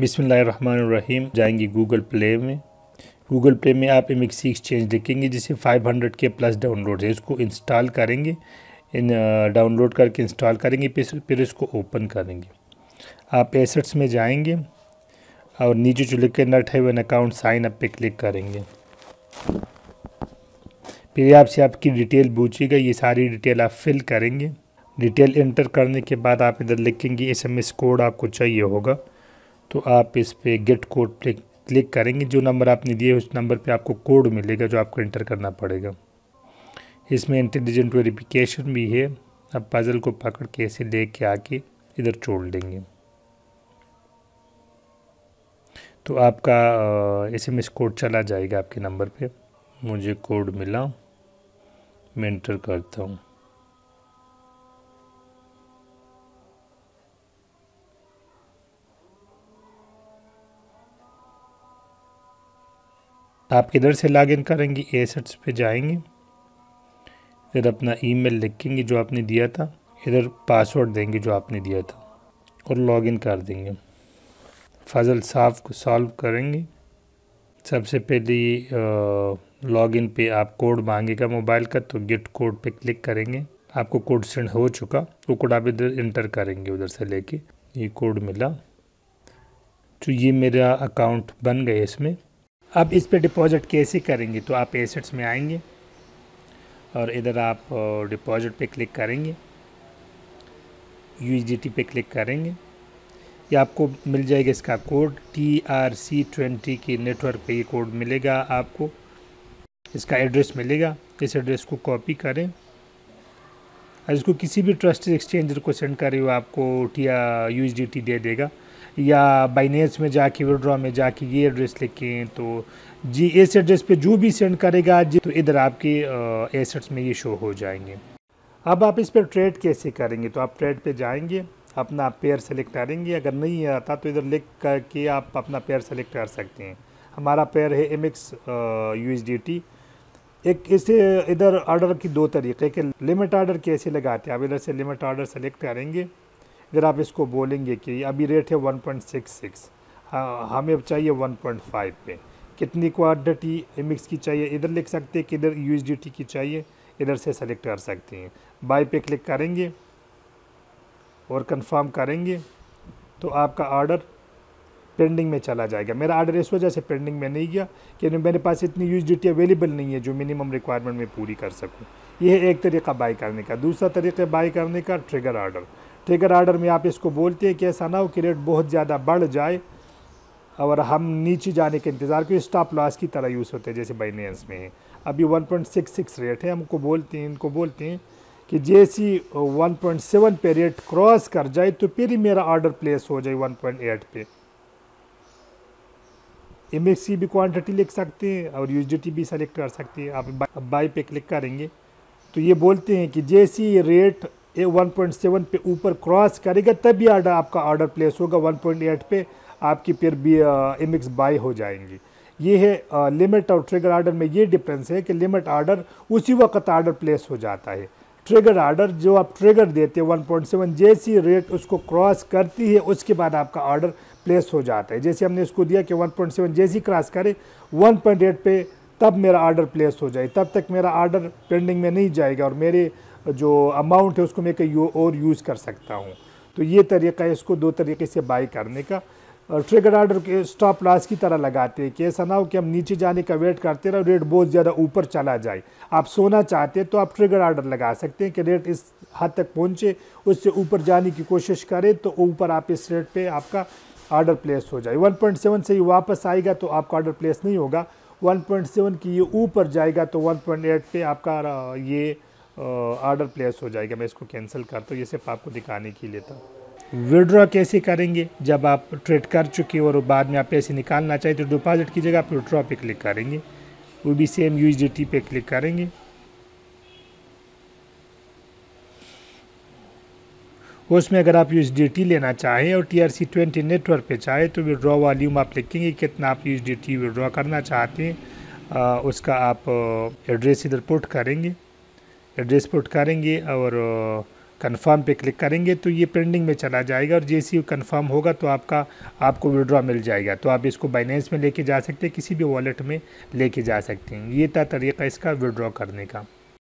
बिसमीम जाएंगे Google play में गूगल प्ले में आप एम एक्सी एक्सचेंज लिखेंगे जिसे 500 के प्लस डाउनलोड है इसको इंस्टॉल करेंगे इन डाउनलोड करके इंस्टॉल करेंगे फिर इसको ओपन करेंगे आप एसेट्स में जाएंगे और नीचे जो लिख के नट है वन अकाउंट साइन अप पे क्लिक करेंगे फिर आपसे आपकी डिटेल पूछेगा ये सारी डिटेल आप फिल करेंगे डिटेल इंटर करने के बाद आप इधर लिखेंगे एस एम एस कोड आपको चाहिए होगा तो आप इस पर गेट कोड पे क्लिक करेंगे जो नंबर आपने दिए उस नंबर पे आपको कोड मिलेगा जो आपको इंटर करना पड़ेगा इसमें इंटेलिजेंट वेरिफिकेशन भी है आप पज़ल को पकड़ के ऐसे ले के आके इधर छोड़ देंगे तो आपका एस एम एस कोड चला जाएगा आपके नंबर पे मुझे कोड मिला मैं इंटर करता हूँ आप किधर से लॉगिन करेंगे एसेट्स पे जाएंगे इधर अपना ईमेल लिखेंगे जो आपने दिया था इधर पासवर्ड देंगे जो आपने दिया था और लॉगिन कर देंगे फजल साफ को सॉल्व करेंगे सबसे पहले लॉगिन पे आप कोड मांगेगा मोबाइल का तो गिट कोड पे क्लिक करेंगे आपको कोड सेंड हो चुका वो कोड आप इधर इंटर करेंगे उधर से लेके ये कोड मिला तो ये मेरा अकाउंट बन गया इसमें आप इस पे डिपॉज़िट कैसे करेंगे तो आप एसेट्स में आएंगे और इधर आप डिपॉज़िट पे क्लिक करेंगे यू e पे क्लिक करेंगे ये आपको मिल जाएगा इसका code T R C twenty के नेटवर्क पे ये कोड मिलेगा आपको इसका एड्रेस मिलेगा इस एड्रेस को कॉपी करें और इसको किसी भी ट्रस्टेड एक्सचेंजर को सेंड करें वो आपको टी यू e दे देगा या बाइनेंस में जाके विड्रॉ में जाके ये एड्रेस लिखें तो जी इस एड्रेस पे जो भी सेंड करेगा जी तो इधर आपके एसेट्स में ये शो हो जाएंगे अब आप इस पर ट्रेड कैसे करेंगे तो आप ट्रेड पे जाएंगे अपना पेयर सेलेक्ट करेंगे अगर नहीं आता तो इधर लिख करके आप अपना पेयर सेलेक्ट कर सकते हैं हमारा पेयर है M X U D T एक इसे इधर ऑर्डर की दो तरीके के लिमिट ऑर्डर कैसे लगाते हैं आप इधर से लिमिट ऑर्डर सेलेक्ट करेंगे अगर आप इसको बोलेंगे कि अभी रेट है 1.66 सिक्स हाँ, हमें चाहिए 1.5 पे कितनी क्वांटिटी मिक्स की चाहिए इधर लिख सकते हैं कि इधर यू की चाहिए इधर से सेलेक्ट कर सकते हैं बाई पे क्लिक करेंगे और कंफर्म करेंगे तो आपका ऑर्डर पेंडिंग में चला जाएगा मेरा ऑर्डर इस वजह से पेंडिंग में नहीं गया कि मेरे पास इतनी यूज अवेलेबल नहीं है जो मिनिमम रिक्वायरमेंट में पूरी कर सकूँ यह एक तरीका बाई करने का दूसरा तरीका बाई करने का ट्रिगर ऑर्डर ट्रिगर आर्डर में आप इसको बोलते हैं कि ऐसा ना हो कि रेट बहुत ज़्यादा बढ़ जाए और हम नीचे जाने के इंतज़ार क्योंकि स्टॉप लॉस की तरह यूज़ होते हैं जैसे बाइनेंस में अभी 1.66 रेट है हमको बोलते हैं इनको बोलते हैं कि जैसी 1.7 पे रेट क्रॉस कर जाए तो फिर ही मेरा ऑर्डर प्लेस हो जाए 1.8 पे एम की भी क्वान्टिटी लिख सकते हैं और यू भी सेलेक्ट कर सकते हैं आप बाई पे क्लिक करेंगे तो ये बोलते हैं कि जैसी रेट ये 1.7 पे ऊपर क्रॉस करेगा तभी आर्डर आपका ऑर्डर प्लेस होगा 1.8 पे आपकी फिर भी एम एक्स बाई हो जाएंगी ये है लिमिट और ट्रिगर आर्डर में ये डिफरेंस है कि लिमिट आर्डर उसी वक्त आर्डर प्लेस हो जाता है ट्रिगर आर्डर जो आप ट्रिगर देते हैं 1.7 जैसी रेट उसको क्रॉस करती है उसके बाद आपका ऑर्डर प्लेस हो जाता है जैसे हमने इसको दिया कि 1.7 जैसी क्रॉस करे 1.8 पे तब मेरा आर्डर प्लेस हो जाए तब तक मेरा आर्डर पेंडिंग में नहीं जाएगा और मेरे जो अमाउंट है उसको मैं कहीं और यूज़ कर सकता हूँ तो ये तरीका है इसको दो तरीके से बाई करने का और ट्रिगर आर्डर के स्टॉप लॉस की तरह लगाते हैं कि ऐसा ना हो कि हम नीचे जाने का वेट करते रहे रेट बहुत ज़्यादा ऊपर चला जाए आप सोना चाहते हैं तो आप ट्रिगर आर्डर लगा सकते हैं कि रेट इस हद तक पहुंचे उससे ऊपर जाने की कोशिश करें तो ऊपर आप इस रेट पे आपका आर्डर प्लेस हो जाए 1.7 से ये वापस आएगा तो आपका ऑर्डर प्लेस नहीं होगा 1.7 की ये ऊपर जाएगा तो 1.8 पे आपका ये आर्डर प्लेस हो जाएगा मैं इसको कैंसिल करता हूँ ये सिर्फ आपको दिखाने के लिए था विड्रॉ कैसे करेंगे जब आप ट्रेड कर चुके और बाद में आप पैसे निकालना चाहें तो डिपॉजिट की जगह आप विड्रॉ पे क्लिक करेंगे वो भी सेम यू पे क्लिक करेंगे उसमें अगर आप यू लेना चाहें और T R C twenty network पर चाहें तो विड्रॉ वॉल्यूम आप लिखेंगे कितना आप यू विड्रॉ करना चाहते हैं उसका आप एड्रेस इधर पुट करेंगे एड्रेस पुट करेंगे और कन्फर्म पे क्लिक करेंगे तो ये पेंडिंग में चला जाएगा और जैसे ही कन्फर्म होगा तो आपका आपको विड्रॉ मिल जाएगा तो आप इसको बाइनेंस में लेके जा सकते हैं किसी भी वॉलेट में लेके जा सकते हैं ये था तरीका इसका विड्रॉ करने का